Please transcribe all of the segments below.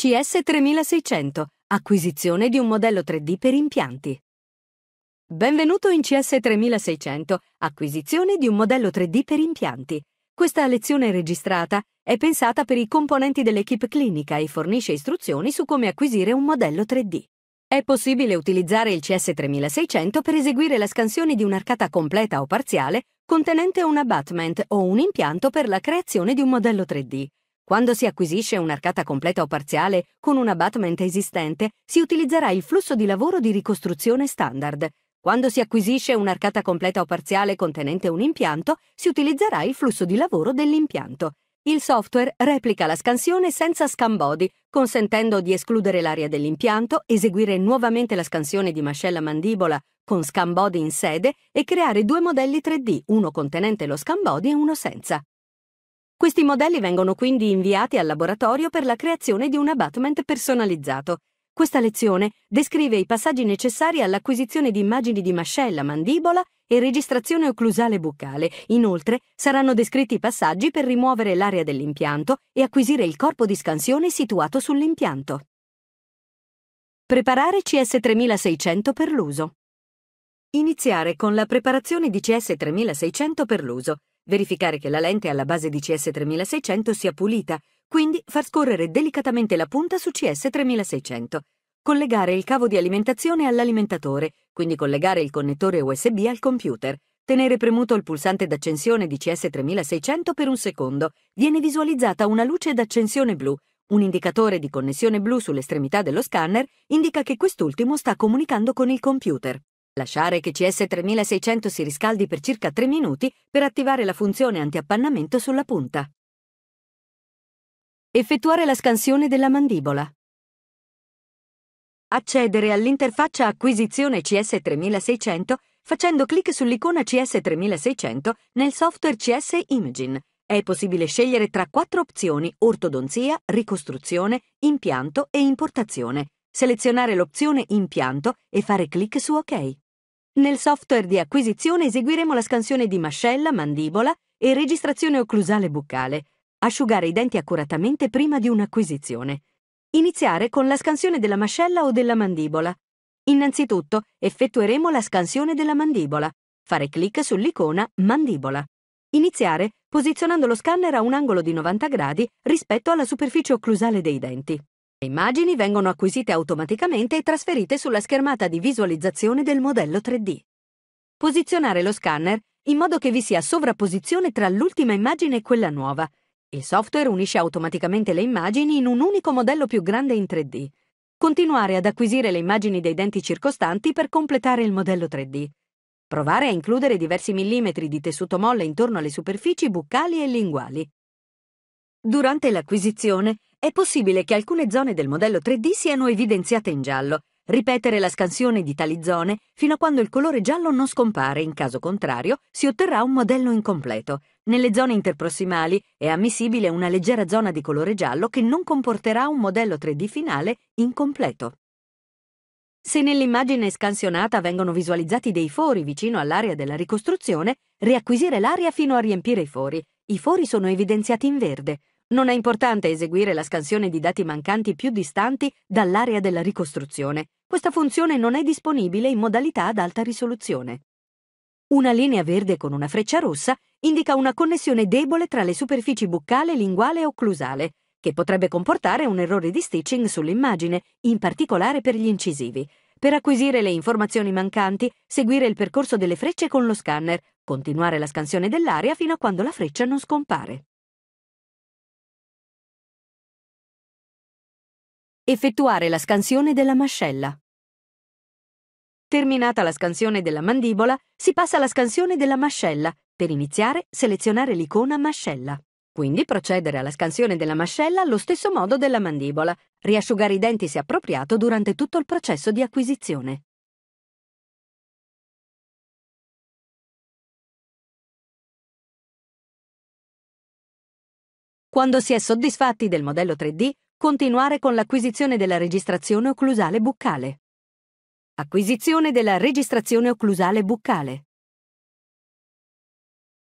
CS3600, acquisizione di un modello 3D per impianti. Benvenuto in CS3600, acquisizione di un modello 3D per impianti. Questa lezione registrata è pensata per i componenti dell'equipe clinica e fornisce istruzioni su come acquisire un modello 3D. È possibile utilizzare il CS3600 per eseguire la scansione di un'arcata completa o parziale contenente un abutment o un impianto per la creazione di un modello 3D quando si acquisisce un'arcata completa o parziale con un abbatment esistente, si utilizzerà il flusso di lavoro di ricostruzione standard. Quando si acquisisce un'arcata completa o parziale contenente un impianto, si utilizzerà il flusso di lavoro dell'impianto. Il software replica la scansione senza scambodi, consentendo di escludere l'area dell'impianto, eseguire nuovamente la scansione di mascella mandibola con scambodi in sede e creare due modelli 3D, uno contenente lo scambodi e uno senza. Questi modelli vengono quindi inviati al laboratorio per la creazione di un abatement personalizzato. Questa lezione descrive i passaggi necessari all'acquisizione di immagini di mascella, mandibola e registrazione occlusale buccale. Inoltre saranno descritti i passaggi per rimuovere l'area dell'impianto e acquisire il corpo di scansione situato sull'impianto. Preparare CS3600 per l'uso. Iniziare con la preparazione di CS3600 per l'uso verificare che la lente alla base di CS3600 sia pulita, quindi far scorrere delicatamente la punta su CS3600, collegare il cavo di alimentazione all'alimentatore, quindi collegare il connettore USB al computer, tenere premuto il pulsante d'accensione di CS3600 per un secondo, viene visualizzata una luce d'accensione blu, un indicatore di connessione blu sull'estremità dello scanner indica che quest'ultimo sta comunicando con il computer. Lasciare che CS3600 si riscaldi per circa 3 minuti per attivare la funzione antiappannamento sulla punta. Effettuare la scansione della mandibola. Accedere all'interfaccia acquisizione CS3600 facendo clic sull'icona CS3600 nel software CS Imaging. È possibile scegliere tra quattro opzioni ortodonzia, ricostruzione, impianto e importazione. Selezionare l'opzione impianto e fare clic su OK. Nel software di acquisizione eseguiremo la scansione di mascella, mandibola e registrazione occlusale buccale. Asciugare i denti accuratamente prima di un'acquisizione. Iniziare con la scansione della mascella o della mandibola. Innanzitutto effettueremo la scansione della mandibola. Fare clic sull'icona Mandibola. Iniziare posizionando lo scanner a un angolo di 90 gradi rispetto alla superficie occlusale dei denti. Le immagini vengono acquisite automaticamente e trasferite sulla schermata di visualizzazione del modello 3D. Posizionare lo scanner in modo che vi sia sovrapposizione tra l'ultima immagine e quella nuova. Il software unisce automaticamente le immagini in un unico modello più grande in 3D. Continuare ad acquisire le immagini dei denti circostanti per completare il modello 3D. Provare a includere diversi millimetri di tessuto molle intorno alle superfici buccali e linguali. Durante l'acquisizione, è possibile che alcune zone del modello 3D siano evidenziate in giallo. Ripetere la scansione di tali zone fino a quando il colore giallo non scompare, in caso contrario si otterrà un modello incompleto. Nelle zone interprossimali è ammissibile una leggera zona di colore giallo che non comporterà un modello 3D finale incompleto. Se nell'immagine scansionata vengono visualizzati dei fori vicino all'area della ricostruzione, riacquisire l'area fino a riempire i fori. I fori sono evidenziati in verde non è importante eseguire la scansione di dati mancanti più distanti dall'area della ricostruzione. Questa funzione non è disponibile in modalità ad alta risoluzione. Una linea verde con una freccia rossa indica una connessione debole tra le superfici buccale, linguale e occlusale, che potrebbe comportare un errore di stitching sull'immagine, in particolare per gli incisivi. Per acquisire le informazioni mancanti, seguire il percorso delle frecce con lo scanner, continuare la scansione dell'area fino a quando la freccia non scompare. effettuare la scansione della mascella. Terminata la scansione della mandibola, si passa alla scansione della mascella. Per iniziare, selezionare l'icona mascella. Quindi procedere alla scansione della mascella allo stesso modo della mandibola, riasciugare i denti se appropriato durante tutto il processo di acquisizione. Quando si è soddisfatti del modello 3D, Continuare con l'acquisizione della registrazione occlusale buccale. Acquisizione della registrazione occlusale buccale.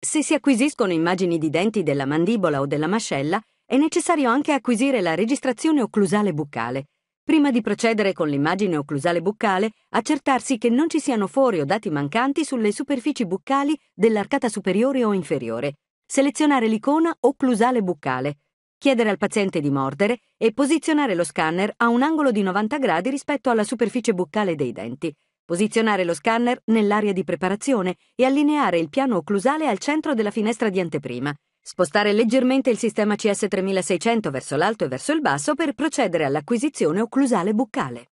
Se si acquisiscono immagini di denti della mandibola o della mascella, è necessario anche acquisire la registrazione occlusale buccale. Prima di procedere con l'immagine occlusale buccale, accertarsi che non ci siano fori o dati mancanti sulle superfici buccali dell'arcata superiore o inferiore. Selezionare l'icona occlusale buccale chiedere al paziente di mordere e posizionare lo scanner a un angolo di 90 gradi rispetto alla superficie buccale dei denti, posizionare lo scanner nell'area di preparazione e allineare il piano occlusale al centro della finestra di anteprima, spostare leggermente il sistema CS3600 verso l'alto e verso il basso per procedere all'acquisizione occlusale buccale.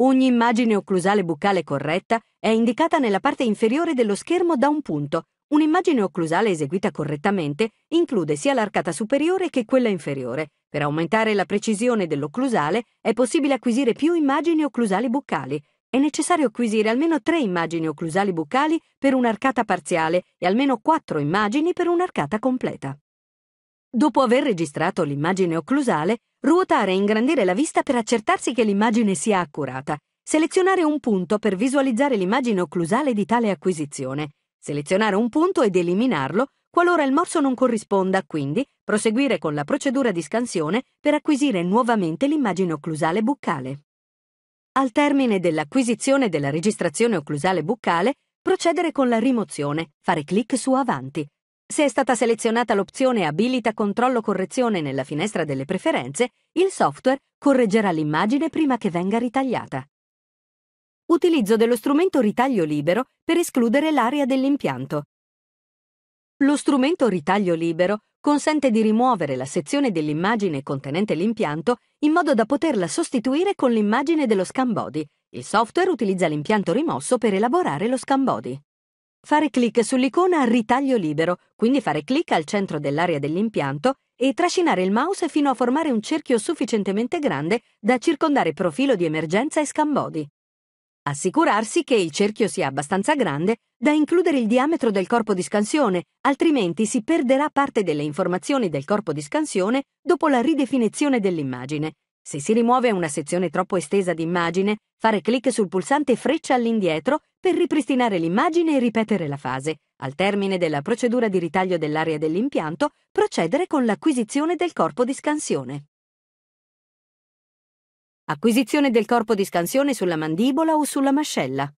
Ogni immagine occlusale buccale corretta è indicata nella parte inferiore dello schermo da un punto, Un'immagine occlusale eseguita correttamente include sia l'arcata superiore che quella inferiore. Per aumentare la precisione dell'occlusale è possibile acquisire più immagini occlusali buccali. È necessario acquisire almeno tre immagini occlusali buccali per un'arcata parziale e almeno quattro immagini per un'arcata completa. Dopo aver registrato l'immagine occlusale, ruotare e ingrandire la vista per accertarsi che l'immagine sia accurata. Selezionare un punto per visualizzare l'immagine occlusale di tale acquisizione selezionare un punto ed eliminarlo qualora il morso non corrisponda, quindi proseguire con la procedura di scansione per acquisire nuovamente l'immagine occlusale buccale. Al termine dell'acquisizione della registrazione occlusale buccale, procedere con la rimozione, fare clic su Avanti. Se è stata selezionata l'opzione Abilita controllo correzione nella finestra delle preferenze, il software correggerà l'immagine prima che venga ritagliata utilizzo dello strumento ritaglio libero per escludere l'area dell'impianto. Lo strumento ritaglio libero consente di rimuovere la sezione dell'immagine contenente l'impianto in modo da poterla sostituire con l'immagine dello scan body. Il software utilizza l'impianto rimosso per elaborare lo scan body. Fare clic sull'icona ritaglio libero, quindi fare clic al centro dell'area dell'impianto e trascinare il mouse fino a formare un cerchio sufficientemente grande da circondare profilo di emergenza e scan body. Assicurarsi che il cerchio sia abbastanza grande da includere il diametro del corpo di scansione, altrimenti si perderà parte delle informazioni del corpo di scansione dopo la ridefinizione dell'immagine. Se si rimuove una sezione troppo estesa di immagine, fare clic sul pulsante freccia all'indietro per ripristinare l'immagine e ripetere la fase. Al termine della procedura di ritaglio dell'area dell'impianto, procedere con l'acquisizione del corpo di scansione. Acquisizione del corpo di scansione sulla mandibola o sulla mascella.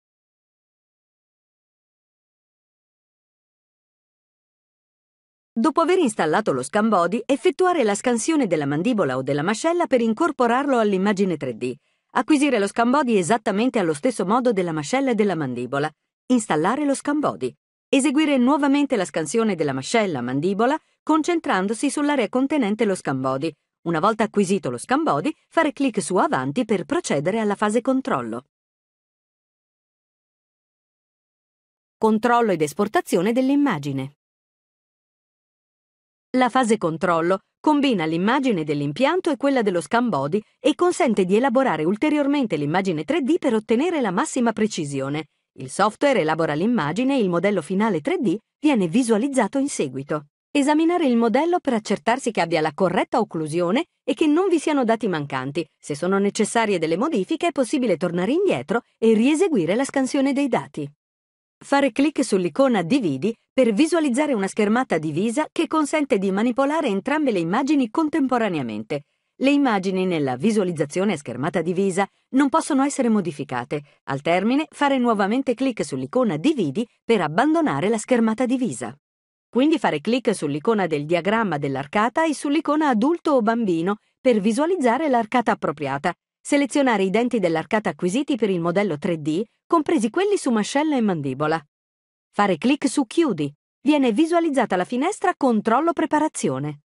Dopo aver installato lo scambodi, effettuare la scansione della mandibola o della mascella per incorporarlo all'immagine 3D. Acquisire lo scambodi esattamente allo stesso modo della mascella e della mandibola. Installare lo scambodi. Eseguire nuovamente la scansione della mascella-mandibola concentrandosi sull'area contenente lo scambodi, una volta acquisito lo scambody, fare clic su Avanti per procedere alla fase controllo. Controllo ed esportazione dell'immagine. La fase controllo combina l'immagine dell'impianto e quella dello scan body e consente di elaborare ulteriormente l'immagine 3D per ottenere la massima precisione. Il software elabora l'immagine e il modello finale 3D viene visualizzato in seguito. Esaminare il modello per accertarsi che abbia la corretta occlusione e che non vi siano dati mancanti. Se sono necessarie delle modifiche è possibile tornare indietro e rieseguire la scansione dei dati. Fare clic sull'icona Dividi per visualizzare una schermata divisa che consente di manipolare entrambe le immagini contemporaneamente. Le immagini nella visualizzazione a schermata divisa non possono essere modificate. Al termine, fare nuovamente clic sull'icona Dividi per abbandonare la schermata divisa. Quindi fare clic sull'icona del diagramma dell'arcata e sull'icona adulto o bambino per visualizzare l'arcata appropriata. Selezionare i denti dell'arcata acquisiti per il modello 3D, compresi quelli su mascella e mandibola. Fare clic su Chiudi. Viene visualizzata la finestra Controllo preparazione.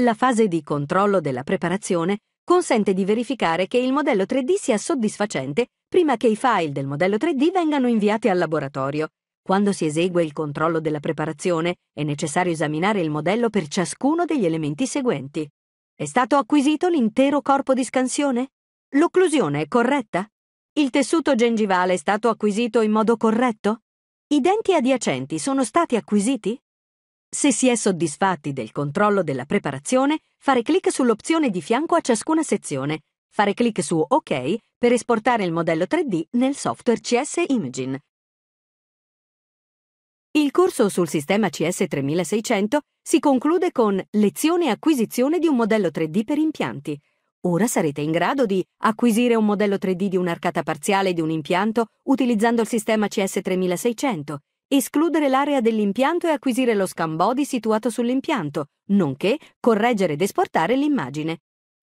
La fase di controllo della preparazione consente di verificare che il modello 3D sia soddisfacente prima che i file del modello 3D vengano inviati al laboratorio quando si esegue il controllo della preparazione, è necessario esaminare il modello per ciascuno degli elementi seguenti. È stato acquisito l'intero corpo di scansione? L'occlusione è corretta? Il tessuto gengivale è stato acquisito in modo corretto? I denti adiacenti sono stati acquisiti? Se si è soddisfatti del controllo della preparazione, fare clic sull'opzione di fianco a ciascuna sezione. Fare clic su OK per esportare il modello 3D nel software CS Imaging il corso sul sistema CS3600 si conclude con lezione e acquisizione di un modello 3D per impianti. Ora sarete in grado di acquisire un modello 3D di un'arcata parziale di un impianto utilizzando il sistema CS3600, escludere l'area dell'impianto e acquisire lo scan body situato sull'impianto, nonché correggere ed esportare l'immagine.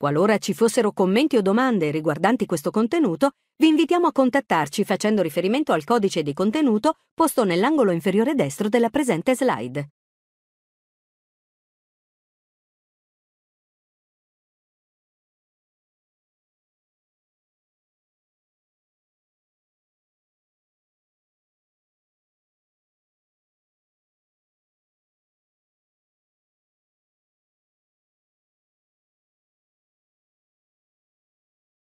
Qualora ci fossero commenti o domande riguardanti questo contenuto, vi invitiamo a contattarci facendo riferimento al codice di contenuto posto nell'angolo inferiore destro della presente slide.